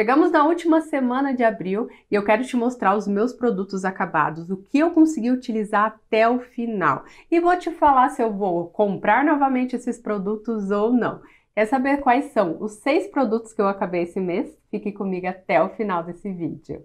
Chegamos na última semana de abril e eu quero te mostrar os meus produtos acabados, o que eu consegui utilizar até o final. E vou te falar se eu vou comprar novamente esses produtos ou não. Quer saber quais são os seis produtos que eu acabei esse mês? Fique comigo até o final desse vídeo.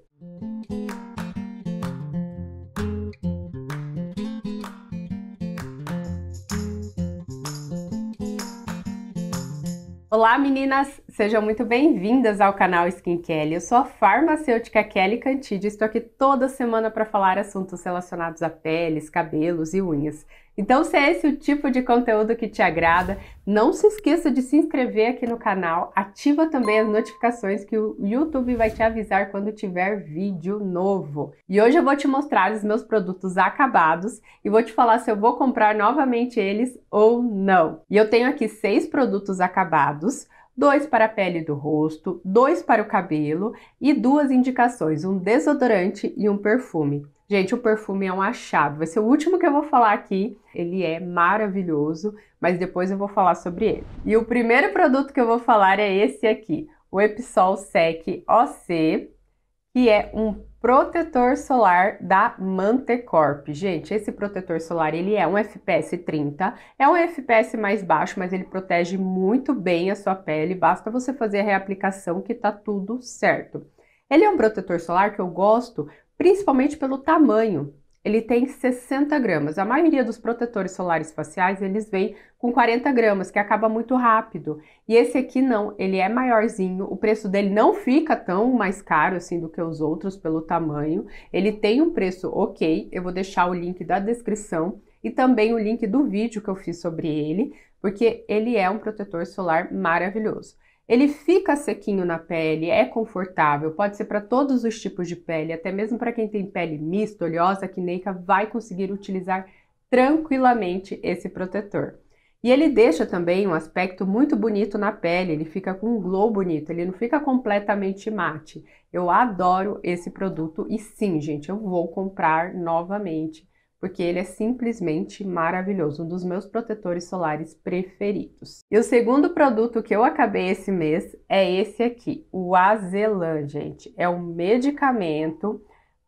Olá meninas, Sejam muito bem-vindas ao canal Skin Kelly. Eu sou a farmacêutica Kelly Cantide e estou aqui toda semana para falar assuntos relacionados a peles, cabelos e unhas. Então, se é esse o tipo de conteúdo que te agrada, não se esqueça de se inscrever aqui no canal, ativa também as notificações que o YouTube vai te avisar quando tiver vídeo novo. E hoje eu vou te mostrar os meus produtos acabados e vou te falar se eu vou comprar novamente eles ou não. E eu tenho aqui seis produtos acabados, dois para a pele do rosto, dois para o cabelo e duas indicações, um desodorante e um perfume. Gente, o perfume é um achado, vai ser o último que eu vou falar aqui. Ele é maravilhoso, mas depois eu vou falar sobre ele. E o primeiro produto que eu vou falar é esse aqui, o Epsol Sec OC, que é um protetor solar da Mantecorp. Gente, esse protetor solar, ele é um FPS 30, é um FPS mais baixo, mas ele protege muito bem a sua pele, basta você fazer a reaplicação que tá tudo certo. Ele é um protetor solar que eu gosto principalmente pelo tamanho ele tem 60 gramas. A maioria dos protetores solares faciais, eles vêm com 40 gramas, que acaba muito rápido. E esse aqui não, ele é maiorzinho, o preço dele não fica tão mais caro assim do que os outros pelo tamanho. Ele tem um preço ok, eu vou deixar o link da descrição e também o link do vídeo que eu fiz sobre ele, porque ele é um protetor solar maravilhoso. Ele fica sequinho na pele, é confortável, pode ser para todos os tipos de pele, até mesmo para quem tem pele mista, oleosa, que quineica, vai conseguir utilizar tranquilamente esse protetor. E ele deixa também um aspecto muito bonito na pele, ele fica com um glow bonito, ele não fica completamente mate. Eu adoro esse produto e sim, gente, eu vou comprar novamente porque ele é simplesmente maravilhoso, um dos meus protetores solares preferidos. E o segundo produto que eu acabei esse mês é esse aqui, o Azelan, gente. É um medicamento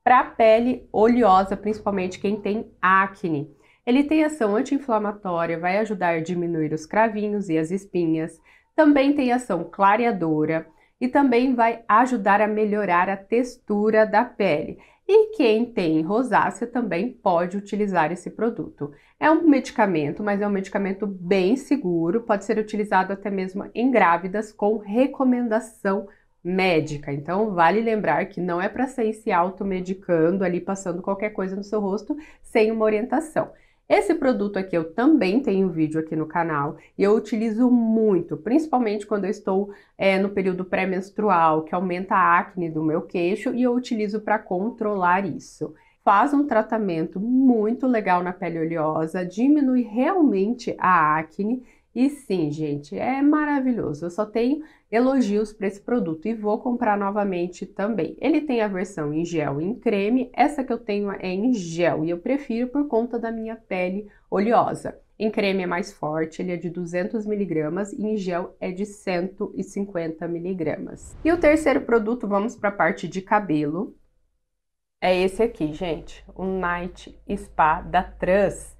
para pele oleosa, principalmente quem tem acne. Ele tem ação anti-inflamatória, vai ajudar a diminuir os cravinhos e as espinhas, também tem ação clareadora e também vai ajudar a melhorar a textura da pele. E quem tem rosácea também pode utilizar esse produto. É um medicamento, mas é um medicamento bem seguro, pode ser utilizado até mesmo em grávidas com recomendação médica. Então, vale lembrar que não é para sair se automedicando ali, passando qualquer coisa no seu rosto sem uma orientação. Esse produto aqui eu também tenho vídeo aqui no canal e eu utilizo muito, principalmente quando eu estou é, no período pré-menstrual, que aumenta a acne do meu queixo e eu utilizo para controlar isso faz um tratamento muito legal na pele oleosa, diminui realmente a acne e sim, gente, é maravilhoso. Eu só tenho elogios para esse produto e vou comprar novamente também. Ele tem a versão em gel e em creme. Essa que eu tenho é em gel e eu prefiro por conta da minha pele oleosa. Em creme é mais forte, ele é de 200 miligramas e em gel é de 150 miligramas. E o terceiro produto, vamos para a parte de cabelo. É esse aqui, gente, o Night Spa da Trans.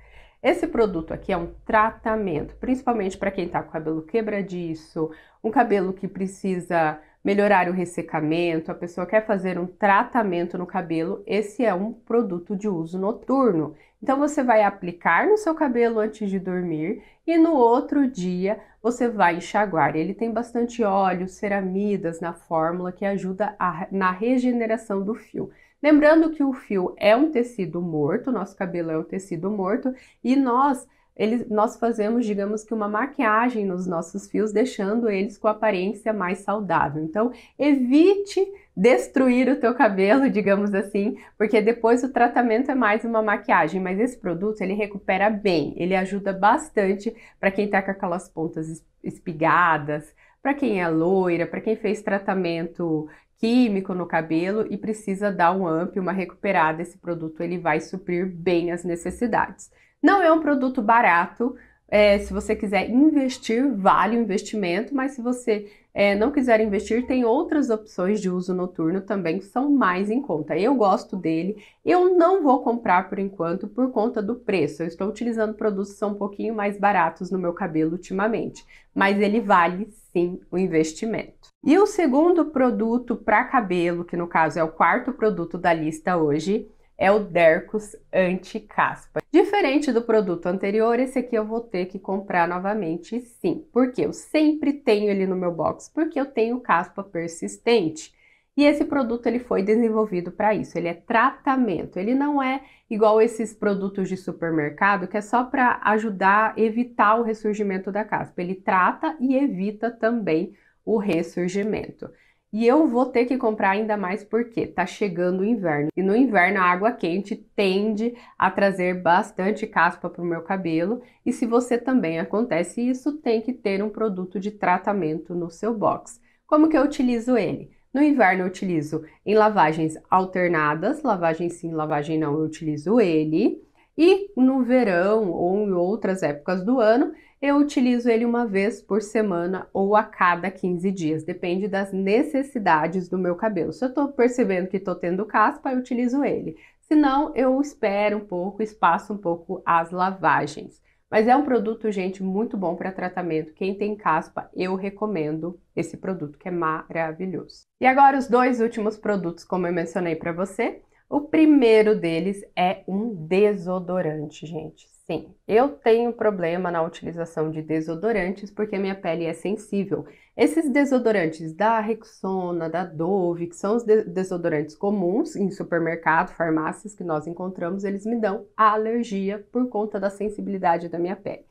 Esse produto aqui é um tratamento, principalmente para quem está com o cabelo quebradiço, um cabelo que precisa melhorar o ressecamento, a pessoa quer fazer um tratamento no cabelo, esse é um produto de uso noturno. Então você vai aplicar no seu cabelo antes de dormir e no outro dia você vai enxaguar. Ele tem bastante óleo, ceramidas na fórmula que ajuda a, na regeneração do fio. Lembrando que o fio é um tecido morto, nosso cabelo é um tecido morto e nós ele, nós fazemos, digamos que, uma maquiagem nos nossos fios, deixando eles com aparência mais saudável. Então, evite destruir o teu cabelo, digamos assim, porque depois o tratamento é mais uma maquiagem, mas esse produto ele recupera bem, ele ajuda bastante para quem tá com aquelas pontas espigadas, para quem é loira, para quem fez tratamento químico no cabelo e precisa dar um amp, uma recuperada, esse produto ele vai suprir bem as necessidades. Não é um produto barato, é, se você quiser investir, vale o investimento, mas se você é, não quiser investir, tem outras opções de uso noturno também que são mais em conta. Eu gosto dele, eu não vou comprar por enquanto por conta do preço. Eu estou utilizando produtos que são um pouquinho mais baratos no meu cabelo ultimamente, mas ele vale sim o investimento. E o segundo produto para cabelo, que no caso é o quarto produto da lista hoje, é o Dercos Anti-Caspa. Diferente do produto anterior, esse aqui eu vou ter que comprar novamente sim, porque eu sempre tenho ele no meu box, porque eu tenho caspa persistente. E esse produto ele foi desenvolvido para isso, ele é tratamento, ele não é igual esses produtos de supermercado que é só para ajudar a evitar o ressurgimento da caspa, ele trata e evita também o ressurgimento. E eu vou ter que comprar ainda mais porque tá chegando o inverno. E no inverno a água quente tende a trazer bastante caspa para o meu cabelo. E se você também acontece isso, tem que ter um produto de tratamento no seu box. Como que eu utilizo ele? No inverno eu utilizo em lavagens alternadas, lavagem sim, lavagem não, eu utilizo ele. E no verão ou em outras épocas do ano, eu utilizo ele uma vez por semana ou a cada 15 dias, depende das necessidades do meu cabelo. Se eu estou percebendo que estou tendo caspa, eu utilizo ele. Se não, eu espero um pouco, espaço um pouco as lavagens. Mas é um produto, gente, muito bom para tratamento. Quem tem caspa, eu recomendo esse produto que é maravilhoso. E agora os dois últimos produtos, como eu mencionei para você, o primeiro deles é um desodorante, gente. Sim, eu tenho problema na utilização de desodorantes porque minha pele é sensível. Esses desodorantes da Rexona, da Dove, que são os desodorantes comuns em supermercado, farmácias que nós encontramos, eles me dão alergia por conta da sensibilidade da minha pele.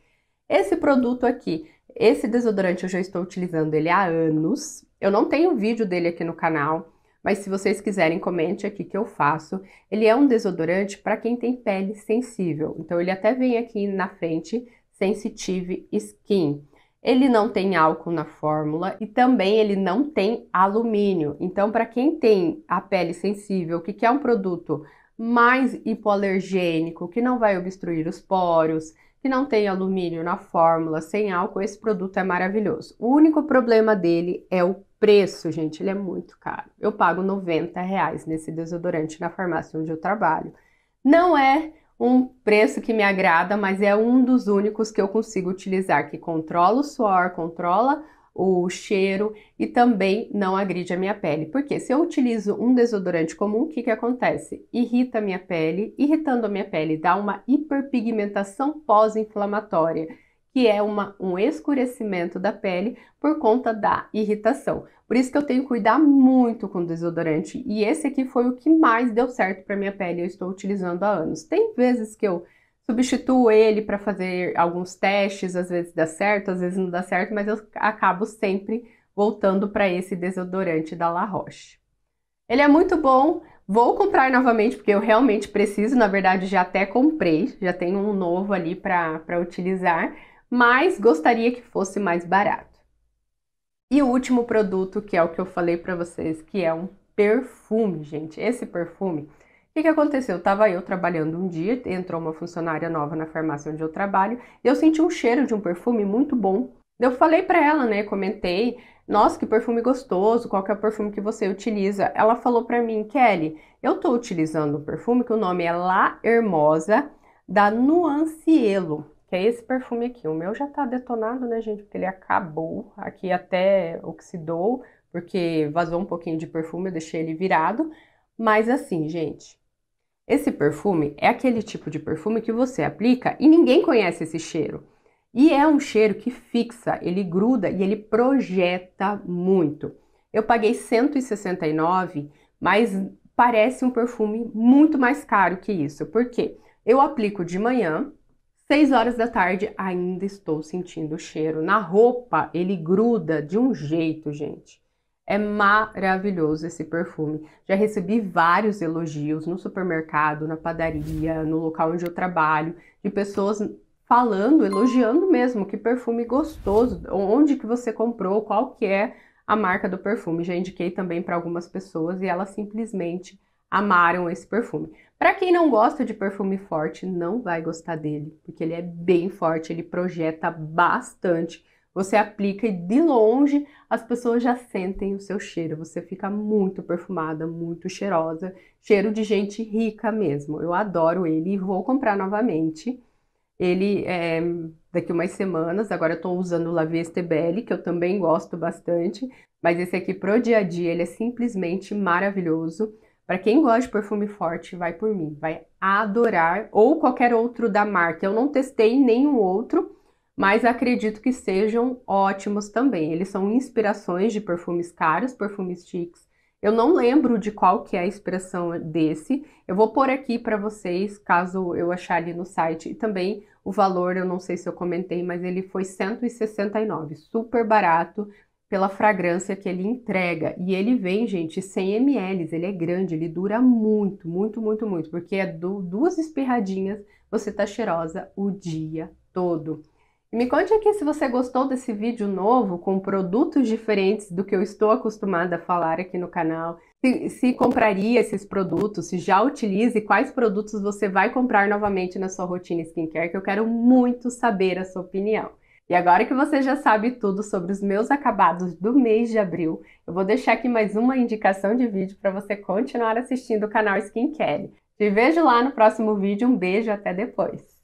Esse produto aqui, esse desodorante eu já estou utilizando ele há anos. Eu não tenho vídeo dele aqui no canal mas se vocês quiserem, comente aqui que eu faço. Ele é um desodorante para quem tem pele sensível, então ele até vem aqui na frente, Sensitive Skin. Ele não tem álcool na fórmula e também ele não tem alumínio. Então, para quem tem a pele sensível, que quer um produto mais hipoalergênico, que não vai obstruir os poros, que não tem alumínio na fórmula, sem álcool, esse produto é maravilhoso. O único problema dele é o preço, gente, ele é muito caro. Eu pago 90 reais nesse desodorante na farmácia onde eu trabalho. Não é um preço que me agrada, mas é um dos únicos que eu consigo utilizar, que controla o suor, controla o cheiro e também não agride a minha pele. Porque se eu utilizo um desodorante comum, o que, que acontece? Irrita a minha pele, irritando a minha pele, dá uma hiperpigmentação pós-inflamatória que é uma, um escurecimento da pele por conta da irritação. Por isso que eu tenho que cuidar muito com desodorante. E esse aqui foi o que mais deu certo para minha pele, eu estou utilizando há anos. Tem vezes que eu substituo ele para fazer alguns testes, às vezes dá certo, às vezes não dá certo, mas eu acabo sempre voltando para esse desodorante da La Roche. Ele é muito bom, Vou comprar novamente, porque eu realmente preciso, na verdade já até comprei, já tenho um novo ali para utilizar, mas gostaria que fosse mais barato. E o último produto, que é o que eu falei para vocês, que é um perfume, gente. Esse perfume, o que, que aconteceu? Tava eu trabalhando um dia, entrou uma funcionária nova na farmácia onde eu trabalho, e eu senti um cheiro de um perfume muito bom. Eu falei para ela, né? Comentei, nossa, que perfume gostoso, qual que é o perfume que você utiliza? Ela falou para mim, Kelly, eu tô utilizando um perfume que o nome é La Hermosa da Nuancielo que é esse perfume aqui. O meu já tá detonado, né, gente? Porque ele acabou. Aqui até oxidou, porque vazou um pouquinho de perfume, eu deixei ele virado. Mas assim, gente, esse perfume é aquele tipo de perfume que você aplica e ninguém conhece esse cheiro. E é um cheiro que fixa, ele gruda e ele projeta muito. Eu paguei 169, mas parece um perfume muito mais caro que isso. Porque eu aplico de manhã, 6 horas da tarde, ainda estou sentindo o cheiro. Na roupa, ele gruda de um jeito, gente. É maravilhoso esse perfume. Já recebi vários elogios no supermercado, na padaria, no local onde eu trabalho, de pessoas falando, elogiando mesmo que perfume gostoso, onde que você comprou, qual que é a marca do perfume. Já indiquei também para algumas pessoas e elas simplesmente amaram esse perfume. Para quem não gosta de perfume forte, não vai gostar dele, porque ele é bem forte, ele projeta bastante. Você aplica e de longe as pessoas já sentem o seu cheiro. Você fica muito perfumada, muito cheirosa, cheiro de gente rica mesmo. Eu adoro ele e vou comprar novamente. Ele é daqui umas semanas. Agora eu estou usando o La Belle, que eu também gosto bastante, mas esse aqui pro dia a dia ele é simplesmente maravilhoso. Para quem gosta de perfume forte, vai por mim, vai adorar ou qualquer outro da marca. Eu não testei nenhum outro, mas acredito que sejam ótimos também. Eles são inspirações de perfumes caros, perfumes chiques. Eu não lembro de qual que é a inspiração desse. Eu vou pôr aqui para vocês, caso eu achar ali no site. E também o valor, eu não sei se eu comentei, mas ele foi 169, super barato pela fragrância que ele entrega. E ele vem, gente, 100 ml, ele é grande, ele dura muito, muito, muito, muito, porque é do, duas espirradinhas, você tá cheirosa o dia todo. E me conte aqui se você gostou desse vídeo novo, com produtos diferentes do que eu estou acostumada a falar aqui no canal. Se, se compraria esses produtos, se já utiliza e quais produtos você vai comprar novamente na sua rotina skincare, que eu quero muito saber a sua opinião. E agora que você já sabe tudo sobre os meus acabados do mês de abril, eu vou deixar aqui mais uma indicação de vídeo para você continuar assistindo o canal Skincare. Te vejo lá no próximo vídeo, um beijo e até depois!